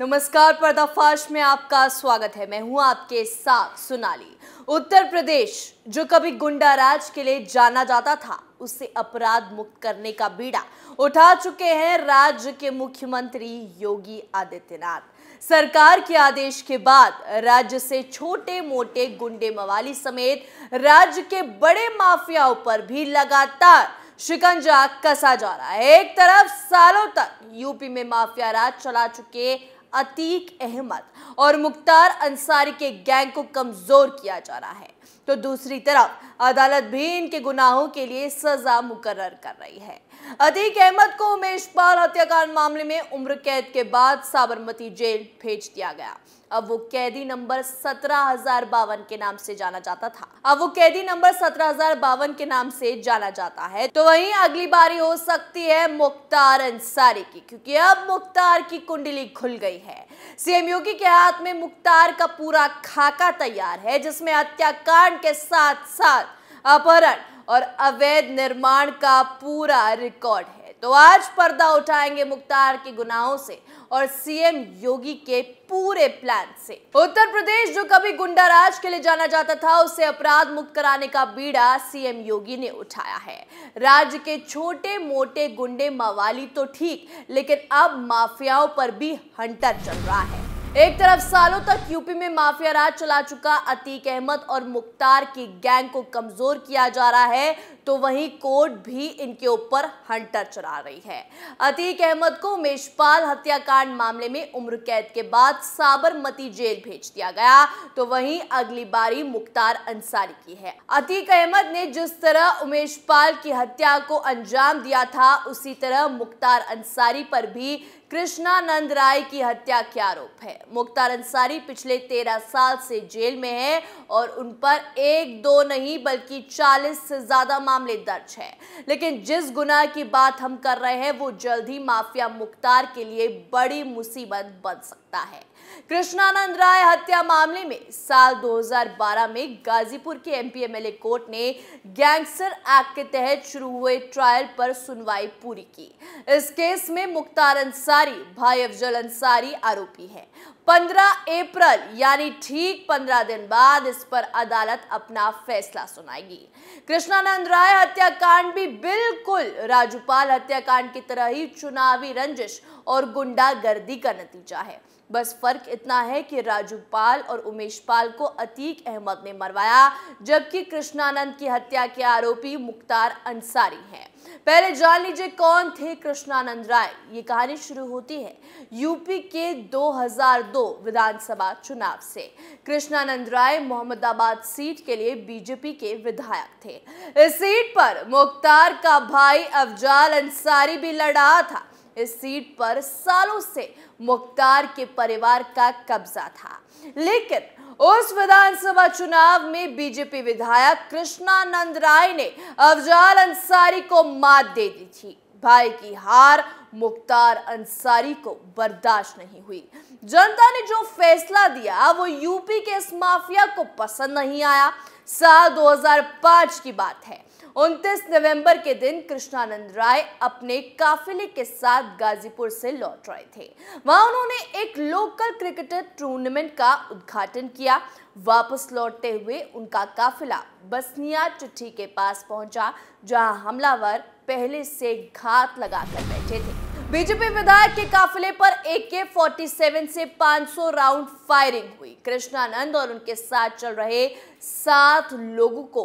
नमस्कार पर्दाफाश में आपका स्वागत है मैं हूं आपके साथ सोनाली उत्तर प्रदेश जो कभी गुंडा राज के लिए जाना जाता था उसे अपराध मुक्त करने का बीड़ा उठा चुके हैं राज्य के मुख्यमंत्री योगी आदित्यनाथ सरकार के आदेश के बाद राज्य से छोटे मोटे गुंडे मवाली समेत राज्य के बड़े माफियाओं पर भी लगातार शिकंजा कसा जा रहा है एक तरफ सालों तक यूपी में माफिया राज चला चुके अतीक अहमद और मुख्तार अंसारी के गैंग को कमज़ोर किया जा रहा है तो दूसरी तरफ अदालत भी इनके गुनाहों के लिए सजा मुकर कर रही है अतीक अहमद को उमेश पाल हत्याकांड मामले में उम्र कैद के बाद साबरमती जेल भेज दिया गया अब वो कैदी नंबर सत्रह हजार बावन के नाम से जाना जाता था अब वो कैदी नंबर सत्रह हजार बावन के नाम से जाना जाता है तो वहीं अगली बारी हो सकती है मुख्तार अंसारी की क्योंकि अब मुख्तार की कुंडली खुल गई है सीएम योगी के हाथ में मुख्तार का पूरा खाका तैयार है जिसमें हत्याकांड के साथ साथ अपहरण और अवैध निर्माण का पूरा रिकॉर्ड है तो आज पर्दा उठाएंगे मुख्तार के गुनाहों से और सीएम योगी के पूरे प्लान से उत्तर प्रदेश जो कभी गुंडा राज के लिए जाना जाता था उसे अपराध मुक्त कराने का बीड़ा सीएम योगी ने उठाया है राज्य के छोटे मोटे गुंडे मवाली तो ठीक लेकिन अब माफियाओं पर भी हंटर चल रहा है एक तरफ सालों तक यूपी में माफिया राज चला चुका अतीक अहमद और मुख्तार की गैंग को कमजोर किया जा रहा है तो वहीं कोर्ट भी इनके ऊपर हंटर चला रही है अतीक अहमद को मेशपाल हत्याकांड मामले में उम्र कैद के बाद साबरमती जेल भेज दिया गया तो वहीं अगली बारी मुख्तार अंसारी की है अतीक अहमद ने जिस तरह उमेश पाल की हत्या को अंजाम दिया था उसी तरह मुख्तार अंसारी पर भी कृष्णानंद राय की हत्या के आरोप है मुख्तार अंसारी पिछले तेरह साल से जेल में है और उन पर एक दो नहीं बल्कि चालीस से ज्यादा मामले दर्ज हैं लेकिन जिस गुनाह की बात हम कर रहे हैं वो जल्द ही माफिया मुख्तार के लिए बड़ी मुसीबत बन सकता है कृष्णानंद राय हत्या मामले में साल 2012 में गाजीपुर के एमपी कोर्ट ने गैंगस्टर एक्ट के तहत शुरू हुए ट्रायल पर सुनवाई पूरी की इस केस में मुख्तार अंसारी भाई अफजल अंसारी आरोपी है 15 अप्रैल यानी ठीक 15 दिन बाद इस पर अदालत अपना फैसला सुनाएगी कृष्णानंद राय हत्याकांड भी बिल्कुल राजूपाल हत्याकांड की तरह ही चुनावी रंजिश और गुंडागर्दी का नतीजा है बस फर्क इतना है कि राजू पाल और उमेश पाल को अतीक अहमद ने मरवाया जबकि कृष्णानंद की हत्या के आरोपी मुख्तार अंसारी हैं पहले जान लीजिए कौन थे कृष्णानंद राय ये कहानी शुरू होती है यूपी के 2002 विधानसभा चुनाव से कृष्णानंद राय मोहम्मदाबाद सीट के लिए बीजेपी के विधायक थे इस सीट पर मुख्तार का भाई अफजाल अंसारी भी लड़ा था इस सीट पर सालों से मुख्तार के परिवार का कब्जा था लेकिन उस विधानसभा चुनाव में बीजेपी विधायक कृष्णानंद राय ने अफजाल अंसारी को मात दे दी थी भाई की हार मुख्तार अंसारी को बर्दाश्त नहीं हुई जनता ने जो फैसला दिया वो यूपी के इस माफिया को पसंद नहीं आया साल 2005 की बात है 29 नवंबर के दिन कृष्णानंद राय अपने काफिले के साथ गाजीपुर से लौट रहे थे वहां उन्होंने एक लोकल क्रिकेटर टूर्नामेंट का उद्घाटन किया वापस लौटते हुए उनका काफिला बसनिया चिट्ठी के पास पहुंचा जहां हमलावर पहले से घात लगा कर बैठे थे बीजेपी विधायक के काफिले पर ए फोर्टी से 500 राउंड फायरिंग हुई कृष्णानंद और उनके साथ चल रहे सात लोगों को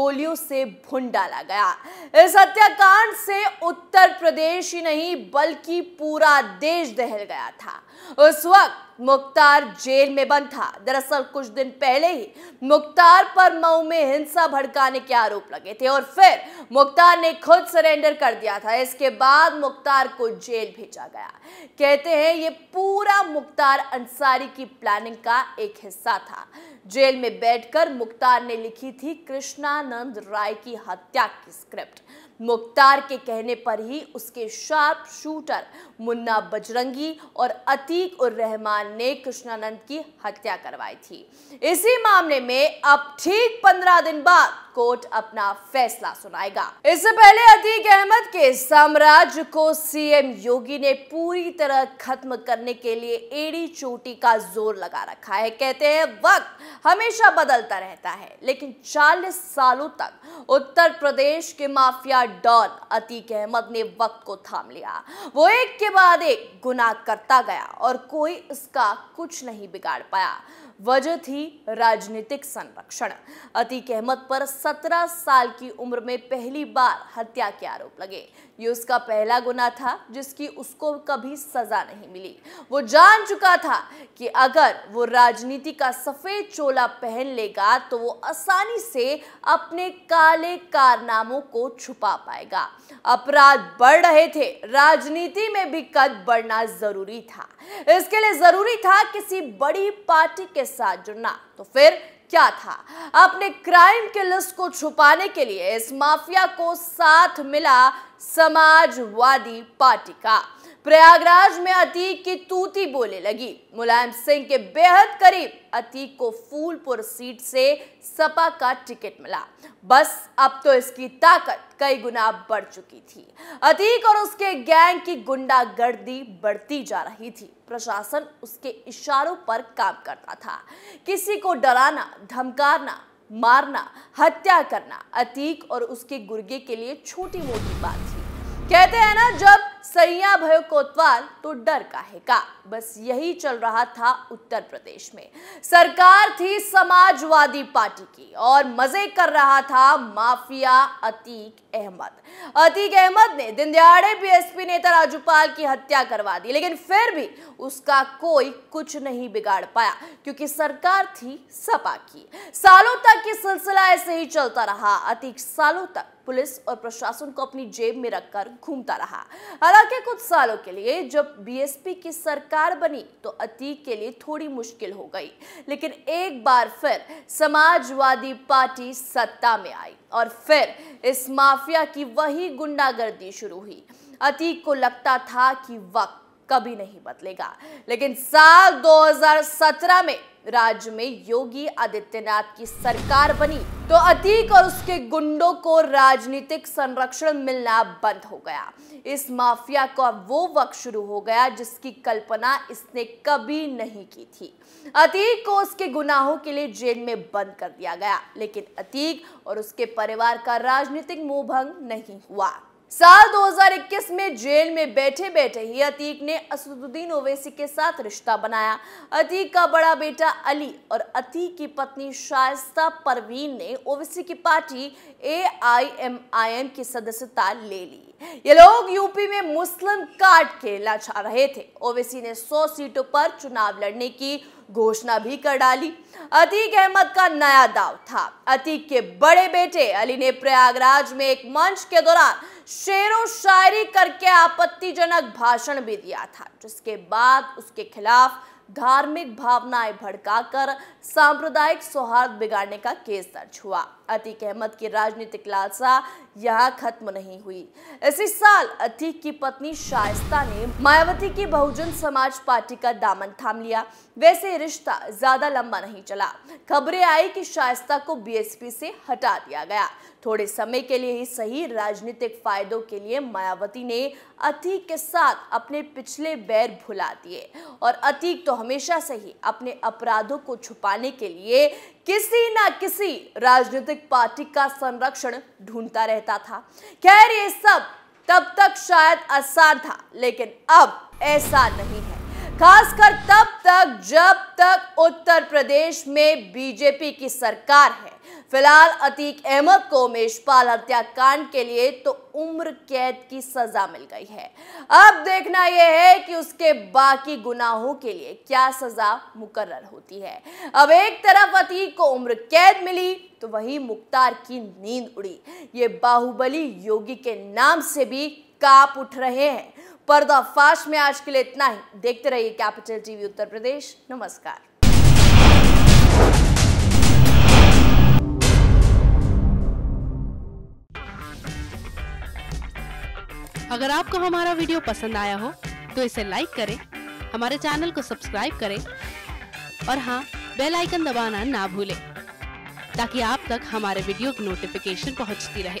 गोलियों से भून डाला गया इस हत्याकांड से उत्तर प्रदेश ही नहीं बल्कि पूरा देश दहल गया था उस वक्त मुख्तार जेल में बंद था दरअसल कुछ दिन पहले ही मुख्तार पर मऊ में हिंसा भड़काने के आरोप लगे थे और फिर मुख्तार ने खुद सरेंडर कर दिया था इसके बाद मुख्तार को जेल भेजा गया कहते हैं ये पूरा मुख्तार अंसारी की प्लानिंग का एक हिस्सा था जेल में बैठकर मुख्तार ने लिखी थी कृष्णानंद राय की हत्या की स्क्रिप्ट मुख्तार के कहने पर ही उसके शार्प शूटर मुन्ना बजरंगी और अतीक और रहमान ने कृष्णानंद की हत्या करवाई थी इसी मामले में अब ठीक पंद्रह दिन बाद कोर्ट अपना फैसला सुनाएगा इससे पहले अतीक अहमद के साम्राज्य को सीएम योगी ने पूरी तरह खत्म करने के लिए एड़ी चोटी का जोर लगा रखा है कहते हैं वक्त हमेशा बदलता रहता है लेकिन 40 सालों तक उत्तर प्रदेश के माफिया डॉन अतीक अहमद ने वक्त को थाम लिया वो एक के बाद एक गुनाह करता गया और कोई इसका कुछ नहीं बिगाड़ पाया वजह थी राजनीतिक संरक्षण अतीक अहमद पर 17 साल की उम्र में पहली बार हत्या के आरोप लगे ये उसका पहला गुना था जिसकी उसको कभी सजा नहीं मिली वो जान चुका था कि अगर वो राजनीति का सफेद चोला पहन लेगा तो वो आसानी से अपने काले कारनामों को छुपा पाएगा अपराध बढ़ रहे थे राजनीति में भी कद बढ़ना जरूरी था इसके लिए जरूरी था किसी बड़ी पार्टी के साथ जुड़ना तो फिर क्या था अपने क्राइम के लिस्ट को छुपाने के लिए इस माफिया को साथ मिला समाजवादी पार्टी का प्रयागराज में अतीक की तूती बोले लगी मुलायम सिंह के बेहद करीब अतीक को फूलपुर सीट से सपा का टिकट मिला बस अब तो इसकी ताकत कई गुना बढ़ चुकी थी अतीक और उसके गैंग की गुंडागर्दी बढ़ती जा रही थी प्रशासन उसके इशारों पर काम करता था किसी को डराना धमकाना मारना हत्या करना अतीक और उसके गुर्गे के लिए छोटी मोटी बात थी कहते हैं ना जब सैया भय कोतवाल तो डर है का बस यही चल रहा था उत्तर प्रदेश में सरकार थी समाजवादी पार्टी की और मजे कर रहा था माफिया अतीक अहमद अतीक अहमद ने दिनदयाड़े बीएसपी नेता राजूपाल की हत्या करवा दी लेकिन फिर भी उसका कोई कुछ नहीं बिगाड़ पाया क्योंकि सरकार थी सपा की सालों तक की सिलसिला ऐसे ही चलता रहा अतीक सालों तक पुलिस और प्रशासन को अपनी जेब में रखकर घूमता रहा बिहार के कुछ सालों के लिए जब बीएसपी की सरकार बनी तो अतीक के लिए थोड़ी मुश्किल हो गई लेकिन एक बार फिर समाजवादी पार्टी सत्ता में आई और फिर इस माफिया की वही गुंडागर्दी शुरू हुई अतीक को लगता था कि वक्त कभी नहीं बदलेगा लेकिन साल 2017 में राज्य में योगी आदित्यनाथ की सरकार बनी तो अतीक और उसके गुंडों को राजनीतिक संरक्षण मिलना बंद हो गया इस माफिया का वो वक्त शुरू हो गया जिसकी कल्पना इसने कभी नहीं की थी अतीक को उसके गुनाहों के लिए जेल में बंद कर दिया गया लेकिन अतीक और उसके परिवार का राजनीतिक मोह भंग नहीं हुआ साल 2021 में जेल में बैठे बैठे ही अतीक ने असदुद्दीन ओवैसी के साथ रिश्ता बनाया अतीक का बड़ा बेटा अली और अतीक की पत्नी शायस्ता परवीन ने ओवैसी की पार्टी एआईएमआईएम की सदस्यता ले ली ये लोग यूपी में मुस्लिम कार्ड खेलना चाह रहे थे ओवैसी ने 100 सीटों पर चुनाव लड़ने की घोषणा भी कर डाली अतीक अहमद का नया दाव था अतीक के बड़े बेटे अली ने प्रयागराज में एक मंच के दौरान शेरों शायरी करके आपत्तिजनक भाषण भी दिया था जिसके बाद उसके खिलाफ धार्मिक भावनाएं भड़काकर सांप्रदायिक सौहार्द बिगाड़ने का केस दर्ज हुआ अतीक अहमद की राजनीतिक लालसा यहाँ खत्म नहीं हुई इसी साल अतीक की पत्नी शायस्ता ने मायावती की बहुजन समाज पार्टी का दामन थाम लिया वैसे रिश्ता ज्यादा लंबा नहीं चला खबरें आई कि शायस्ता को बीएसपी से हटा दिया गया थोड़े समय के लिए ही सही राजनीतिक फायदों के लिए मायावती ने अतीक के साथ अपने पिछले बैर भुला दिए और अतीक तो हमेशा से ही अपने अपराधों को छुपाने के लिए किसी ना किसी राजनीतिक पार्टी का संरक्षण ढूंढता रहता था खैर ये सब तब तक शायद आसान था लेकिन अब ऐसा नहीं खासकर तब तक जब तक उत्तर प्रदेश में बीजेपी की सरकार है फिलहाल अतीक अहमद को मेषपाल हत्याकांड के लिए तो उम्र कैद की सजा मिल गई है अब देखना यह है कि उसके बाकी गुनाहों के लिए क्या सजा मुकर्र होती है अब एक तरफ अतीक को उम्र कैद मिली तो वही मुख्तार की नींद उड़ी ये बाहुबली योगी के नाम से भी काप उठ रहे हैं पर्दाफाश में आज के लिए इतना ही देखते रहिए कैपिटल टीवी उत्तर प्रदेश नमस्कार अगर आपको हमारा वीडियो पसंद आया हो तो इसे लाइक करें हमारे चैनल को सब्सक्राइब करें और हाँ बेल आइकन दबाना ना भूलें ताकि आप तक हमारे वीडियो की नोटिफिकेशन पहुंचती रहे